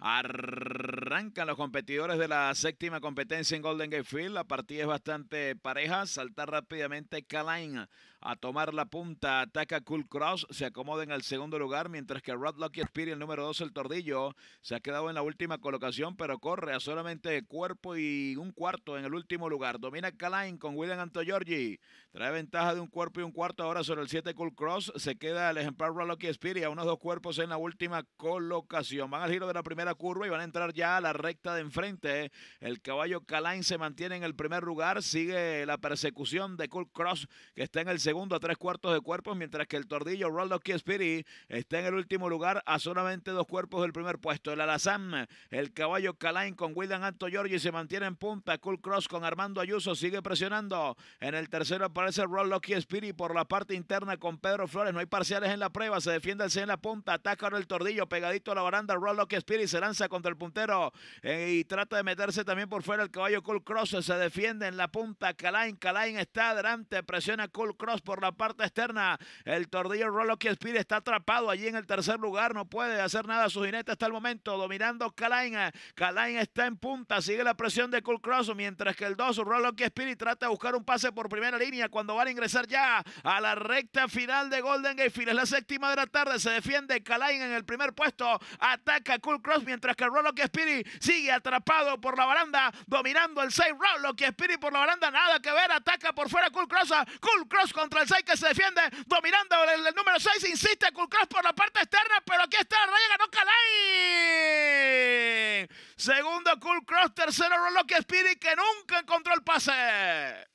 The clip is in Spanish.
Ar... Arrancan los competidores de la séptima competencia en Golden Gate Field. La partida es bastante pareja. salta rápidamente Kalain a tomar la punta. Ataca Cool Cross. Se acomoda en el segundo lugar. Mientras que Rod Lucky Spirit, el número dos, el Tordillo, se ha quedado en la última colocación. Pero corre a solamente cuerpo y un cuarto en el último lugar. Domina Kalain con William Antoyorgi. Trae ventaja de un cuerpo y un cuarto ahora sobre el 7 Cool Cross. Se queda el ejemplar Rod Lucky Spirit a unos dos cuerpos en la última colocación. Van al giro de la primera curva y van a entrar ya la recta de enfrente. El caballo Calain se mantiene en el primer lugar. Sigue la persecución de Cool Cross, que está en el segundo a tres cuartos de cuerpos, mientras que el tordillo Rollo Spirit está en el último lugar a solamente dos cuerpos del primer puesto. El Alazán, el caballo Calain con William Anto Giorgi se mantiene en punta. Cool Cross con Armando Ayuso sigue presionando. En el tercero aparece Lucky Spirit por la parte interna con Pedro Flores. No hay parciales en la prueba. Se defiende el C en la punta. Ataca ahora el tordillo pegadito a la baranda. Rollo Spirit se lanza contra el puntero y trata de meterse también por fuera el caballo Cool Cross. Se defiende en la punta Kalain Kalain está adelante, presiona Cool Cross por la parte externa. El tordillo Rolo Spirit está atrapado allí en el tercer lugar. No puede hacer nada su jinete hasta el momento. Dominando Kalain Kalain está en punta. Sigue la presión de Cool Cross. Mientras que el 2, Rolo Spirit trata de buscar un pase por primera línea cuando van a ingresar ya a la recta final de Golden Gate Es la séptima de la tarde. Se defiende Kalain en el primer puesto. Ataca Cool Cross mientras que Rolo Spirit sigue atrapado por la baranda, dominando el 6 round. Lo que Spirit por la baranda, nada que ver. Ataca por fuera Cool Cross. Cool Cross contra el 6 que se defiende, dominando el, número 6. Insiste Cool Cross por la parte externa, pero aquí está. Raya ganó Segundo Cool Cross, tercero lo que Spirit que nunca encontró el pase.